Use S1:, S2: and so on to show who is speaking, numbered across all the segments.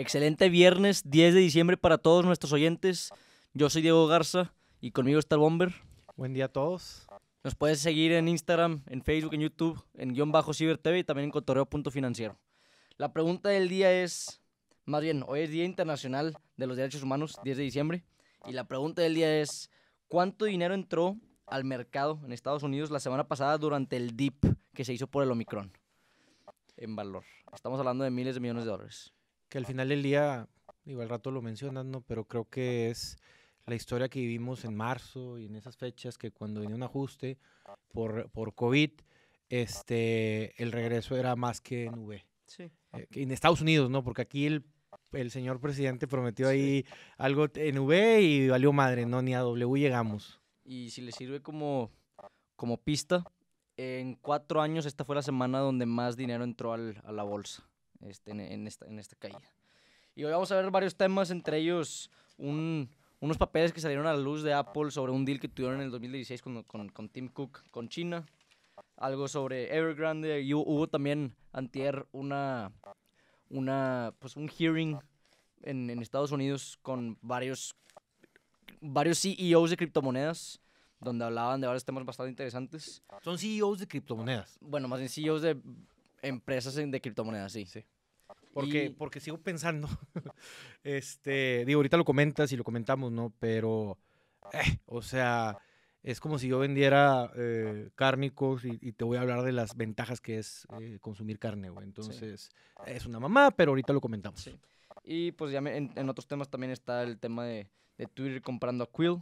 S1: Excelente viernes 10 de diciembre para todos nuestros oyentes. Yo soy Diego Garza y conmigo está el Bomber. Buen día a todos. Nos puedes seguir en Instagram, en Facebook, en YouTube, en guión bajo CiberTV y también en cotorreo.financiero. La pregunta del día es, más bien, hoy es Día Internacional de los Derechos Humanos, 10 de diciembre, y la pregunta del día es, ¿cuánto dinero entró al mercado en Estados Unidos la semana pasada durante el DIP que se hizo por el Omicron en valor? Estamos hablando de miles de millones de dólares.
S2: Que al final del día, igual rato lo mencionan, Pero creo que es la historia que vivimos en marzo y en esas fechas que cuando viene un ajuste por, por COVID, este, el regreso era más que en V. Eh, en Estados Unidos, ¿no? Porque aquí el, señor presidente prometió ahí algo en V y valió madre, ¿no? Ni a W llegamos.
S1: Y si le sirve como, como pista, en cuatro años esta fue la semana donde más dinero entró al, a la bolsa. Este, en, esta, en caída. Y hoy vamos a ver varios temas, entre ellos unos papeles que salieron a la luz de Apple sobre un deal que tuvieron en el 2016 con, con, Tim Cook, con China. Algo sobre Evergrande. Y hubo también antier una, una, pues un hearing en, Estados Unidos con varios, varios CEOs de criptomonedas donde hablaban de varios temas bastante interesantes. ¿Son CEOs de criptomonedas? Bueno, más bien CEOs de empresas de criptomonedas, sí. Sí. Porque, porque sigo pensando, este,
S2: digo, ahorita lo comentas y lo comentamos, ¿no? Pero, eh, o sea, es como si yo vendiera eh, cárnicos y, te voy a hablar de las ventajas que es eh, consumir carne, güey. Entonces, es una mamá, pero ahorita lo comentamos.
S1: Y pues ya en, otros temas también está el tema de, de Twitter comprando a Quill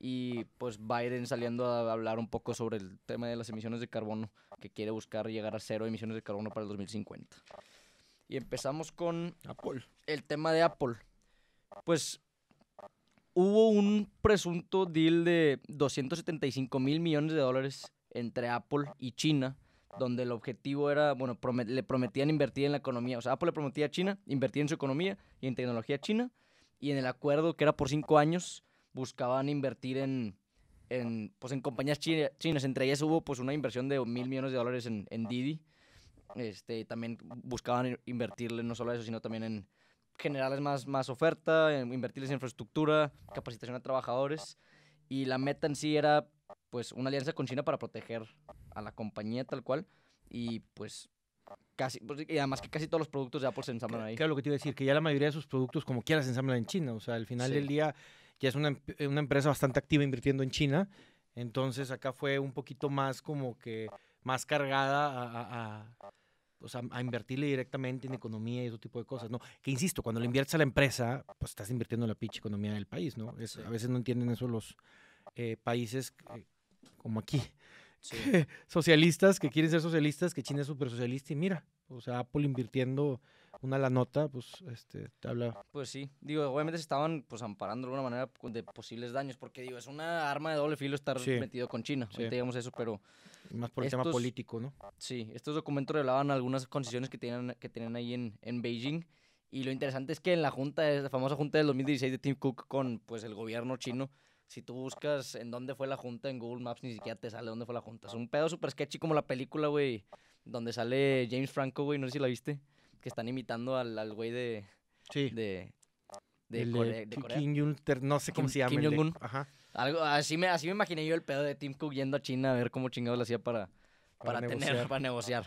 S1: y pues Biden saliendo a hablar un poco sobre el tema de las emisiones de carbono, que quiere buscar llegar a cero emisiones de carbono para el 2050. Y empezamos con Apple. el tema de Apple. Pues hubo un presunto deal de 275 mil millones de dólares entre Apple y China, donde el objetivo era, bueno, le prometían invertir en la economía. O sea, Apple le prometía a China invertir en su economía y en tecnología china. Y en el acuerdo, que era por cinco años, buscaban invertir en, en, pues, en compañías chinas. Entre ellas hubo pues, una inversión de mil millones de dólares en, en Didi. Este, también buscaban invertirle no solo eso, sino también en generarles más, más oferta, invertirles en infraestructura, capacitación a trabajadores. Y la meta en sí era pues una alianza con China para proteger a la compañía tal cual. Y pues casi, pues, además que casi todos los productos de Apple se ensamblan ahí.
S2: Claro, lo que te iba a decir, que ya la mayoría de sus productos como quieras se ensamblan en China. O sea, al final del día ya es eh, una, empresa bastante activa invirtiendo en China. Entonces acá fue un poquito más como que más cargada pues, a, invertirle directamente en economía y ese tipo de cosas, ¿no? Que insisto, cuando le inviertes a la empresa, pues estás invirtiendo en la pinche economía del país, ¿no? a veces no entienden eso los eh, países eh, como aquí. socialistas que quieren ser socialistas, que China es súper socialista y mira, o sea, Apple invirtiendo una la nota, pues este, te habla.
S1: Pues sí, digo, obviamente se estaban pues amparando de alguna manera de posibles daños, porque digo, es una arma de doble filo estar metido con China, sí. digamos eso, pero... más por el tema político, ¿no? Sí, estos documentos revelaban algunas concesiones que tenían, que tenían ahí en, en Beijing, y lo interesante es que en la junta, la famosa junta del 2016 de Tim Cook con pues el gobierno chino, si tú buscas en dónde fue la junta en Google Maps, ni siquiera te sale dónde fue la junta. Es un pedo súper sketchy como la película, güey, donde sale James Franco, güey, no sé si la viste que están imitando al, al güey de. Sí. De, de, Corea,
S2: no sé cómo se llama. Kim jong Ajá.
S1: Algo, así, me, así me imaginé yo el pedo de Tim Cook yendo a China a ver cómo chingados lo hacía para, para, tener, para negociar.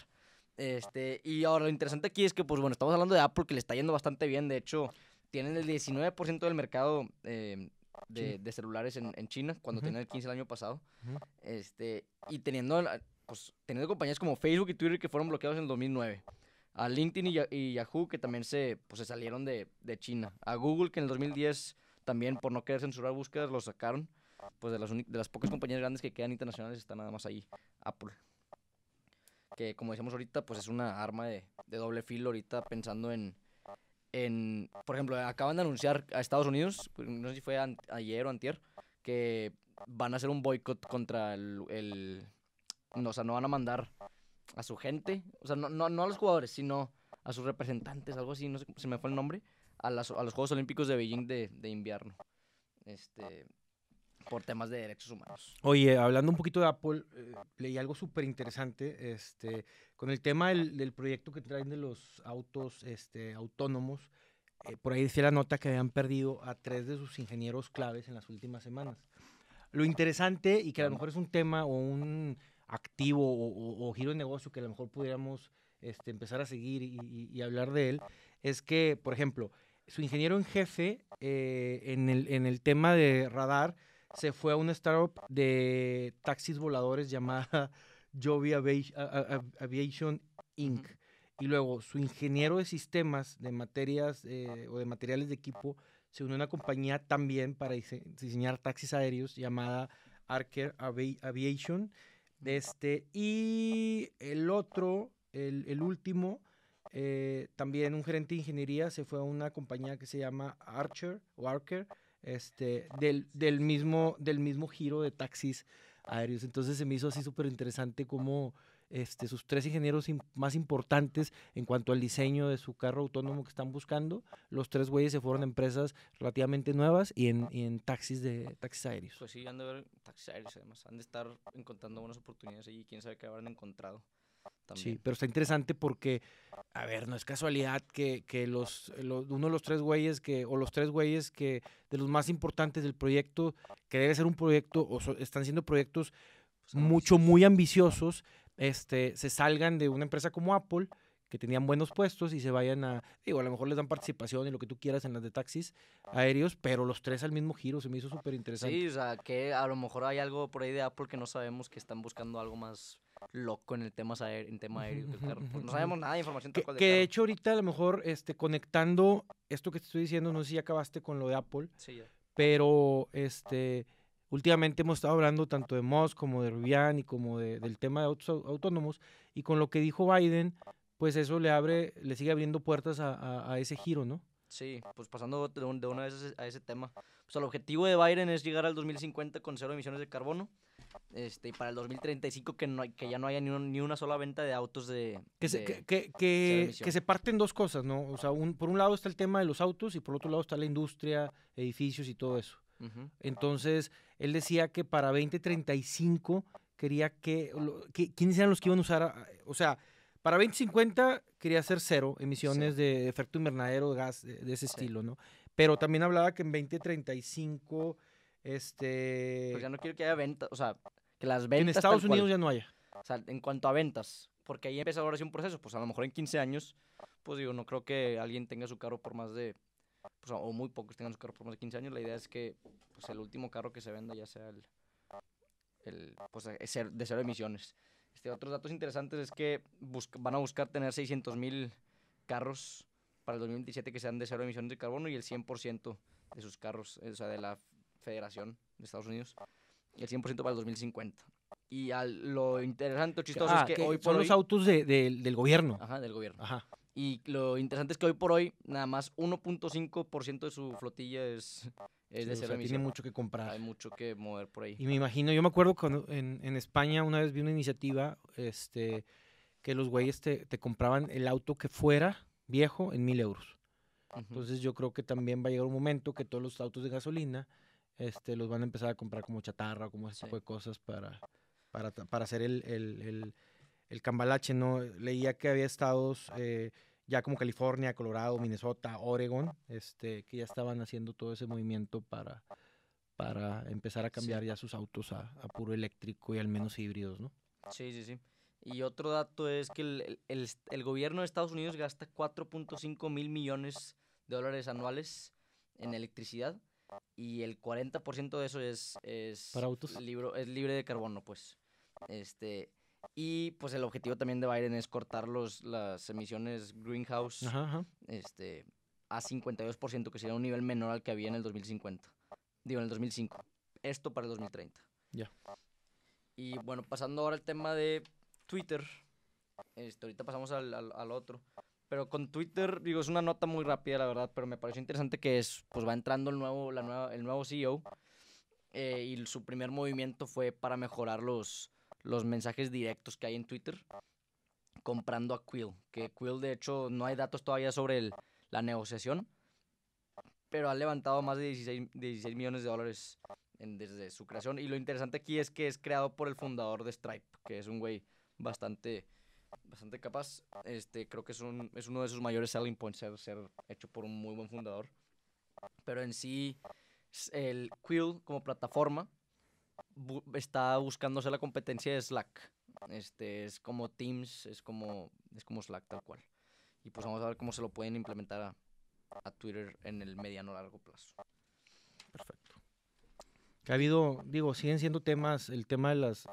S1: Este, y ahora lo interesante aquí es que, pues bueno, estamos hablando de Apple que le está yendo bastante bien. De hecho, tienen el 19% del mercado eh, de, celulares en, China, cuando tenía el 15 el año pasado. Este, y teniendo, pues, teniendo compañías como Facebook y Twitter que fueron bloqueados en el 2009 a LinkedIn y, Yahoo, que también se, pues, se salieron de, de, China. A Google, que en el 2010 también por no querer censurar búsquedas, lo sacaron. Pues de las, de las pocas compañías grandes que quedan internacionales está nada más ahí Apple. Que como decíamos ahorita, pues es una arma de, de doble filo ahorita pensando en, en, por ejemplo, acaban de anunciar a Estados Unidos, pues, no sé si fue ayer o antier, que van a hacer un boicot contra el, el no, o sea, no van a mandar a su gente, o sea, no, no, no a los jugadores, sino a sus representantes, algo así, no sé, se me fue el nombre, a, a los Juegos Olímpicos de Beijing de, de invierno. Este, por temas de derechos humanos.
S2: Oye, hablando un poquito de Apple,
S1: eh, leí algo súper
S2: interesante este, con el tema del, del, proyecto que traen de los autos este, autónomos. Eh, por ahí decía la nota que habían perdido a tres de sus ingenieros claves en las últimas semanas. Lo interesante y que a lo mejor es un tema o un activo o, giro de negocio que a lo mejor pudiéramos este, empezar a seguir y, hablar de él, es que, por ejemplo, su ingeniero en jefe eh, en, el, en, el, tema de radar se fue a una startup de taxis voladores llamada Jovi Aviation Inc. Y luego su ingeniero de sistemas de materias eh, o de materiales de equipo se unió a una compañía también para diseñar taxis aéreos llamada Archer Aviation este, y el otro, el, último, eh, también un gerente de ingeniería se fue a una compañía que se llama Archer o este, del, del, mismo, del mismo giro de taxis aéreos. Entonces se me hizo así súper interesante cómo este, sus tres ingenieros más importantes en cuanto al diseño de su carro autónomo que están buscando. Los tres güeyes se fueron a empresas relativamente nuevas y en, taxis de taxis aéreos.
S1: Pues sí, han de ver taxis aéreos además. Han de estar encontrando buenas oportunidades y quién sabe qué habrán encontrado.
S2: Sí, pero está interesante porque, a ver, no es casualidad que, que los, uno de los tres güeyes que, o los tres güeyes que, de los más importantes del proyecto, que debe ser un proyecto, o están siendo proyectos pues mucho, muy ambiciosos, este, se salgan de una empresa como Apple, que tenían buenos puestos y se vayan a, digo, a lo mejor les dan participación y lo que tú quieras en las de taxis aéreos, pero los tres al mismo giro, se me hizo súper interesante. Sí,
S1: o sea, que a lo mejor hay algo por ahí de Apple que no sabemos que están buscando algo más loco en el tema, tema aéreo pues, no sabemos nada de información. Que, de,
S2: hecho ahorita a lo mejor este, conectando esto que te estoy diciendo, no sé si acabaste con lo de Apple, pero este... Últimamente hemos estado hablando tanto de Moss como de Rubián y como del tema de autos autónomos y con lo que dijo Biden, pues eso le abre, le sigue abriendo puertas a, ese giro, ¿no?
S1: Sí, pues pasando de, una vez a ese, tema. Pues el objetivo de Biden es llegar al 2050 con cero emisiones de carbono. Este, y para el 2035 que, no, que ya no haya ni, una sola venta de autos de... Que se, que, se
S2: parten dos cosas, ¿no? O sea, por un lado está el tema de los autos y por otro lado está la industria, edificios y todo eso. Entonces, él decía que para 2035 quería que, ¿Quiénes eran los que iban a usar? O sea, para 2050 quería hacer cero emisiones de efecto invernadero, gas, de, ese estilo, ¿no? Pero también hablaba que en 2035,
S1: este... Pues ya no quiero que haya ventas, o sea, que las ventas... En Estados Unidos ya no haya. O sea, en cuanto a ventas, porque ahí empezó ahora sí un proceso, pues a lo mejor en 15 años, pues digo, no creo que alguien tenga su carro por más de pues, o muy pocos tengan su carro por más de 15 años, la idea es que pues, el último carro que se venda ya sea el, el pues, e, de cero emisiones. Este, otros datos interesantes es que van a buscar tener 600.000 carros para el 2027 que sean de cero emisiones de carbono y el 100% de sus carros, eh, o sea, de la Federación de Estados Unidos, y el 100% para el 2050. Y lo interesante o chistoso es ah, que, hoy por son los autos
S2: del gobierno. Ajá, del
S1: gobierno. Ajá. Y lo interesante es que hoy por hoy, nada más 1.5% de su flotilla es, de cero Tiene mucho que comprar. Hay mucho que mover por ahí. Y me
S2: imagino, yo me acuerdo cuando en, España una vez vi una iniciativa este, que los güeyes te, compraban el auto que fuera viejo en mil euros. Entonces yo creo que también va a llegar un momento que todos los autos de gasolina este, los van a empezar a comprar como chatarra, como ese tipo de cosas para, para, hacer el el cambalache, ¿no? Leía que había estados ah. eh, ya como California, Colorado, ah. Minnesota, Oregon, este, que ya estaban haciendo todo ese movimiento para, para empezar a cambiar ya sus autos a, puro eléctrico y al menos híbridos, ¿no?
S1: Sí, sí, sí. Y otro dato es que el, gobierno de Estados Unidos gasta 4.5 mil millones de dólares anuales en electricidad y el 40% de eso es, ¿Para autos? es libre de carbono, pues. Este, y pues el objetivo también de Biden es cortar los, las emisiones greenhouse Este, a 52%, que sería un nivel menor al que había en el 2050. Digo, en el 2005. Esto para el 2030. Ya. Y bueno, pasando ahora al tema de Twitter. Este, ahorita pasamos al, al, otro. Pero con Twitter, digo, es una nota muy rápida, la verdad, pero me pareció interesante que es, pues va entrando el nuevo, la nueva, el nuevo CEO. Eh, y su primer movimiento fue para mejorar los, los mensajes directos que hay en Twitter comprando a Quill. Que Quill, de hecho, no hay datos todavía sobre la negociación, pero ha levantado más de 16, 16 millones de dólares en, desde su creación. Y lo interesante aquí es que es creado por el fundador de Stripe, que es un güey bastante, bastante capaz. Este, creo que es, es uno de sus mayores selling points ser, ser hecho por un muy buen fundador. Pero en sí, el Quill como plataforma está buscándose la competencia de Slack. Este, es como Teams, es como, es como Slack tal cual. Y pues vamos a ver cómo se lo pueden implementar a, Twitter en el mediano largo plazo. Perfecto.
S2: Que ha habido, digo, siguen siendo temas, el tema de las,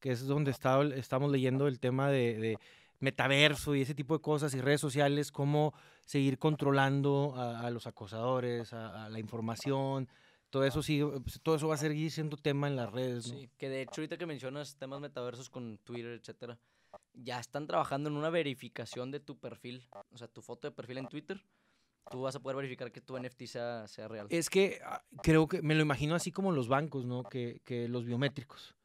S2: que es donde estamos leyendo el tema de, metaverso y ese tipo de cosas y redes sociales, cómo seguir controlando a, los acosadores, a la información, todo eso sí, eh, pues, todo eso va a seguir siendo tema en las redes, Sí,
S1: que de hecho ahorita que mencionas temas metaversos con Twitter, etcétera, ya están trabajando en una verificación de tu perfil, o sea, tu foto de perfil en Twitter. Tú vas a poder verificar que tu NFT sea, sea real. Es que
S2: ah, creo que me lo imagino así como los bancos, ¿no? Que, los biométricos.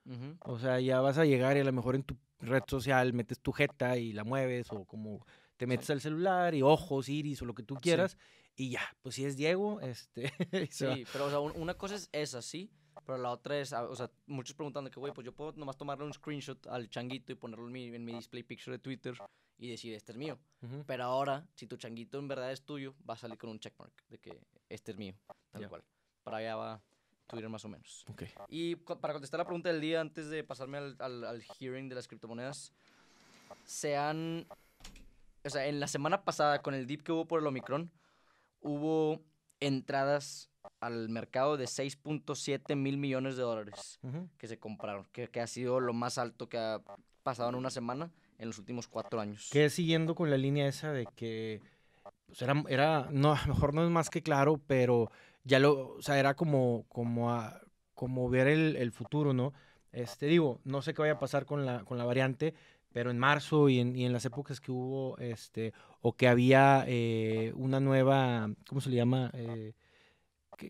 S2: O sea, ya vas a llegar y a lo mejor en tu red social metes tu jeta y la mueves o como te metes al celular y ojos, iris o lo que tú quieras y ya, pues si es Diego, este... sí,
S1: pero una cosa es esa, sí, pero la otra es, ah, o sea, muchos preguntan que, güey, pues yo puedo nomás tomarle un screenshot al changuito y ponerlo en mi, display picture de Twitter y decir, este es mío. Pero ahora, si tu changuito en verdad es tuyo, va a salir con un checkmark de que este es mío, tal cual. Para allá va Twitter más o menos. Okay. Y para contestar la pregunta del día, antes de pasarme al, al hearing de las criptomonedas, se han o sea, en la semana pasada, con el dip que hubo por el Omicron, hubo entradas al mercado de 6.7 mil millones de dólares que se compraron, que, ha sido lo más alto que ha pasado en una semana en los últimos cuatro años.
S2: Que siguiendo con la línea esa de que pues era, era, no, mejor no es más que claro, pero ya lo, o sea, era como, como, a, como ver el, futuro, ¿no? Este, digo, no sé qué vaya a pasar con la, con la variante, pero en marzo y en, las épocas que hubo, este, o que había eh, una nueva, ¿cómo se le llama? Eh,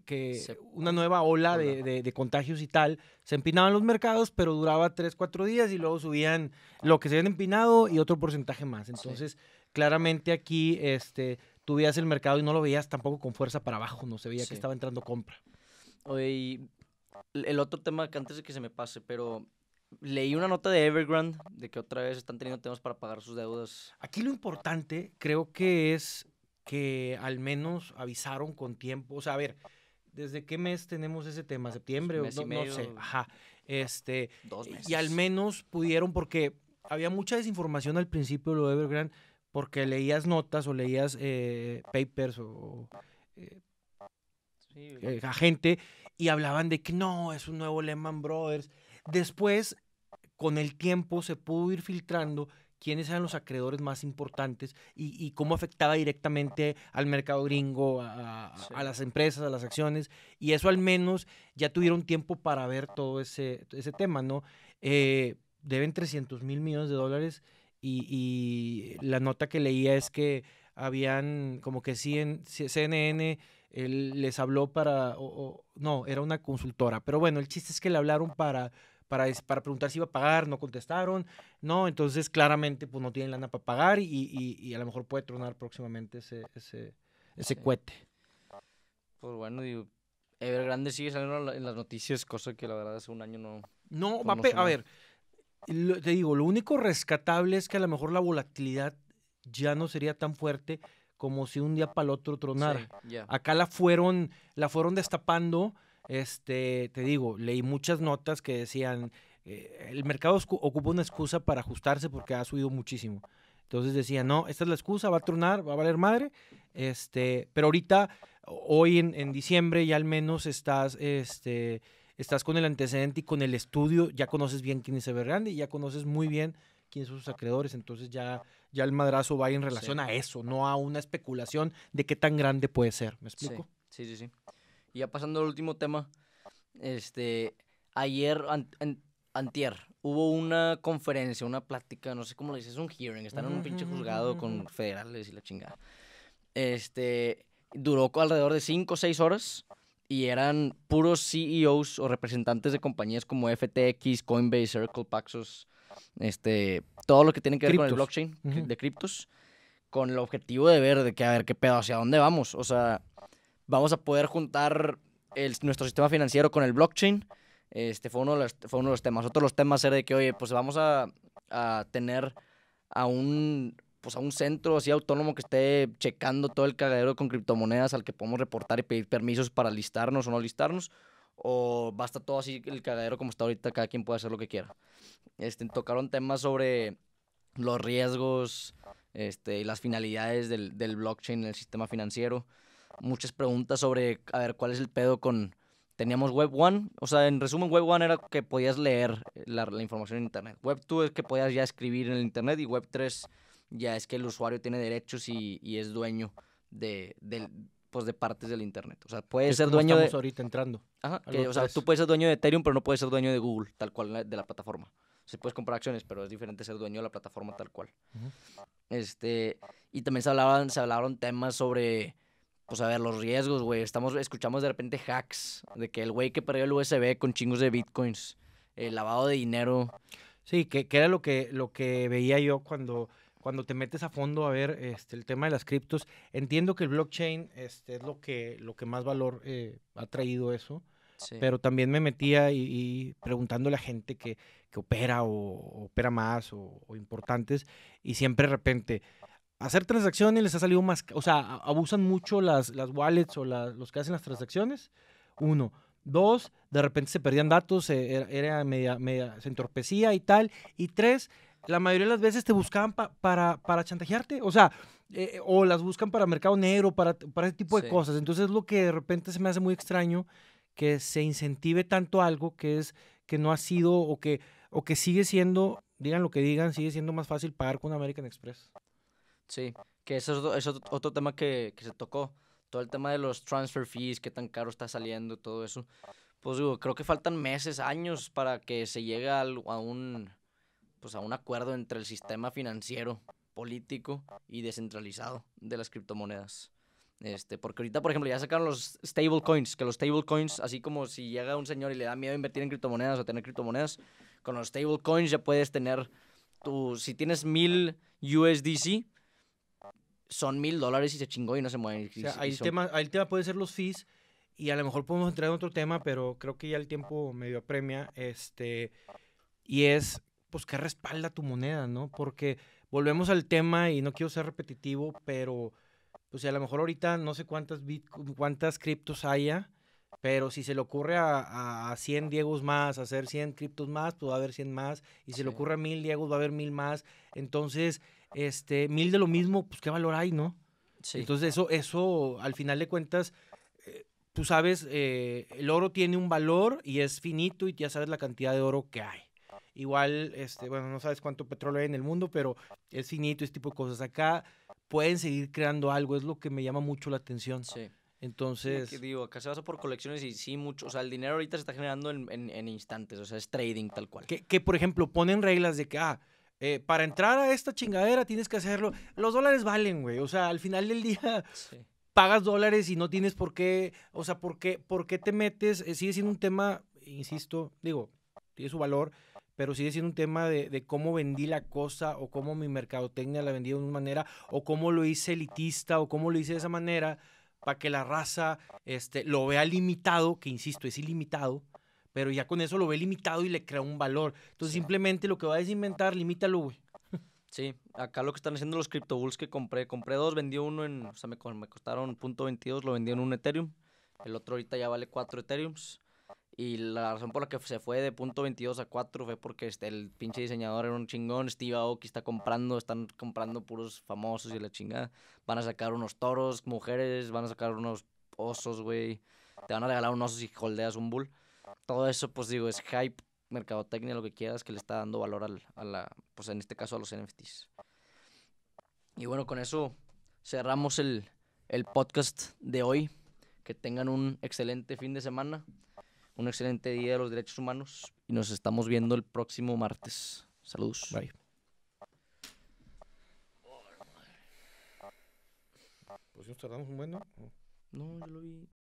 S2: que, una nueva ola de, contagios y tal, se empinaban los mercados, pero duraba tres, cuatro días y luego subían lo que se habían empinado y otro porcentaje más. Entonces, claramente aquí, este, tú veías el mercado y no lo veías tampoco con fuerza para abajo, no se veía que estaba entrando compra.
S1: Oye, el otro tema que antes de que se me pase, pero leí una nota de Evergrande de que otra vez están teniendo temas para pagar sus deudas.
S2: Aquí lo importante creo que es que al menos avisaron con tiempo. O sea, a ver, ¿desde qué mes tenemos ese tema? Ah, ¿Septiembre? o no, sé. Ajá. Este, dos meses. Y al menos pudieron, porque había mucha desinformación al principio lo de Evergrande, porque leías notas o leías eh, papers o... Eh,
S1: eh, gente
S2: y hablaban de que no, es un nuevo Lehman Brothers Después, con el tiempo, se pudo ir filtrando quiénes eran los acreedores más importantes y, cómo afectaba directamente al mercado gringo, a, las empresas, a las acciones, y eso al menos ya tuvieron tiempo para ver todo ese, ese tema, ¿no? Eh, deben 300 mil millones de dólares y, la nota que leía es que habían, como que CNN les habló para, no, era una consultora, pero bueno, el chiste es que le hablaron para para, preguntar si iba a pagar, no contestaron, ¿no? Entonces, claramente, pues no tienen lana para pagar y, a lo mejor puede tronar próximamente ese, ese, ese cohete.
S1: Pues bueno, digo, Evergrande sigue saliendo en las noticias, cosa que la verdad hace un año no. No, pues, a, ver,
S2: te digo, lo único rescatable es que a lo mejor la volatilidad ya no sería tan fuerte como si un día para el otro tronara. Acá la fueron, la fueron destapando este, te digo, leí muchas notas que decían, eh, el mercado ocupa una excusa para ajustarse porque ha subido muchísimo. Entonces decían, no, esta es la excusa, va a tronar, va a valer madre. Este, pero ahorita, hoy en, diciembre ya al menos estás, este, estás con el antecedente y con el estudio, ya conoces bien quién es Evergrande y ya conoces muy bien quiénes son sus acreedores, entonces ya, ya el madrazo va en relación a eso, no a una especulación de qué tan grande puede ser, ¿me explico?
S1: sí, sí. sí. Y ya pasando al último tema, este, ayer, an, antier, hubo una conferencia, una plática, no sé cómo le dices, un hearing, están en un pinche juzgado con federales y la chingada. Este, duró alrededor de 5 o 6 horas y eran puros CEOs o representantes de compañías como FTX, Coinbase, Circle, Paxos, este, todo lo que tiene que ver con el blockchain de criptos, con el objetivo de ver de que a ver qué pedo hacia dónde vamos, o sea, vamos a poder juntar nuestro sistema financiero con el blockchain. Este fue uno, de los, fue uno de los temas. Otro de los temas era de que, oye, pues vamos a, tener a un, pues a un centro así autónomo que esté checando todo el cagadero con criptomonedas al que podemos reportar y pedir permisos para listarnos o no listarnos. O basta todo así el cagadero como está ahorita, cada quien puede hacer lo que quiera. Este, tocaron temas sobre los riesgos este, y las finalidades del, del blockchain en el sistema financiero muchas preguntas sobre, a ver, ¿cuál es el pedo con... Teníamos Web 1, o sea, en resumen, Web 1 era que podías leer la, información en Internet. Web 2 es que podías ya escribir en el Internet y Web 3 ya es que el usuario tiene derechos y, es dueño pues, de, partes del internet. O sea, puede ser dueño estamos de. ahorita entrando. o sea, tú puedes ser dueño de Ethereum, pero no puedes ser dueño de Google, tal cual, de la plataforma. se puedes comprar acciones, pero es diferente ser dueño de la plataforma tal cual. Este. Y también se hablaban, se hablaron temas sobre pues a ver, los riesgos, güey. Estamos, escuchamos de repente hacks de que el güey que perdió el USB con chingos de bitcoins, el lavado de dinero. Sí, que, era lo que, lo
S2: que veía yo cuando, cuando te metes a fondo a ver este, el tema de las criptos. Entiendo que el blockchain este, es lo que, lo que más valor eh, ha traído eso. Pero también me metía y, y preguntándole a gente que, que opera o, opera más o, o importantes y siempre de repente, hacer transacciones les ha salido más, o sea, abusan mucho las, las wallets o los que hacen las transacciones. Uno. Dos, de repente se perdían datos, e, era, media, se entorpecía y tal. Y tres, la mayoría de las veces te buscaban para, chantajearte, o sea, eh, o las buscan para mercado negro, para, para ese tipo de cosas. Entonces lo que de repente se me hace muy extraño que se incentive tanto algo que es que no ha sido o que, o que sigue siendo, digan lo que digan, sigue siendo más fácil pagar con American Express.
S1: Sí, que eso es, otro tema que, que se tocó. Todo el tema de los transfer fees, qué tan caro está saliendo, todo eso. Pues digo, creo que faltan meses, años para que se llegue a un, pues, a un acuerdo entre el sistema financiero, político y descentralizado de las criptomonedas. Este, porque ahorita, por ejemplo, ya sacaron los stablecoins, que los stablecoins, así como si llega un señor y le da miedo invertir en criptomonedas o tener criptomonedas, con los stablecoins ya puedes tener tu, si tienes 1000 USDC, son mil dólares y se chingó y no se mueven. O sea, ahí, el tema,
S2: ahí el tema puede ser los fees y a lo mejor podemos entrar en otro tema, pero creo que ya el tiempo medio apremia. Este, y es, pues, qué respalda tu moneda, ¿no? Porque volvemos al tema y no quiero ser repetitivo, pero, pues, a lo mejor ahorita no sé cuántas, cuántas criptos haya, pero si se le ocurre a, a 100 Diegos más hacer 100 criptos más, pues va a haber 100 más. Y si se le ocurre a 1000 Diegos, va a haber 1000 más. Entonces este, mil de lo mismo, pues qué valor hay, ¿no? Entonces eso, eso, al final de cuentas, eh, tú sabes, eh, el oro tiene un valor y es finito y ya sabes la cantidad de oro que hay. Igual, este, bueno, no sabes cuánto petróleo hay en el mundo, pero es finito, este tipo de cosas. Acá pueden seguir creando algo, es lo que me llama mucho la atención. Sí. Entonces. Que
S1: digo, acá se basa por colecciones y sí, mucho. O sea, el dinero ahorita se está generando en, en, instantes, o sea, es trading tal cual.
S2: Que, que, por ejemplo, ponen reglas de que, ah, eh, para entrar a esta chingadera tienes que hacerlo. Los dólares valen, güey. O sea, al final del día pagas dólares y no tienes por qué, o sea, por qué, por qué te metes. Eh, sigue siendo un tema, insisto, digo, tiene su valor, pero sigue siendo un tema de, cómo vendí la cosa o cómo mi mercadotecnia la vendí de una manera o cómo lo hice elitista o cómo lo hice de esa manera para que la raza este, lo vea limitado, que insisto, es ilimitado
S1: pero ya con eso lo ve limitado y le crea un valor. Entonces, simplemente lo que va a desinventar, limítalo, güey. Sí, acá lo que están haciendo los bulls que compré, compré dos, vendí uno en, o sea, me, me costaron .22, lo vendí en un Ethereum, el otro ahorita ya vale 4 Ethereums, y la razón por la que se fue de .22 a 4 fue porque este, el pinche diseñador era un chingón, Steve Aoki está comprando, están comprando puros famosos y la chingada, van a sacar unos toros, mujeres, van a sacar unos osos, güey, te van a regalar un oso si holdeas un bull, todo eso, pues digo, es hype, mercadotecnia, lo que quieras, que le está dando valor al, a la, pues en este caso a los NFTs. Y bueno, con eso cerramos el, podcast de hoy. Que tengan un excelente fin de semana, un excelente día de los derechos humanos y nos estamos viendo el próximo martes. Saludos. Bye. Pues nos tardamos
S2: un buen, No, yo lo vi.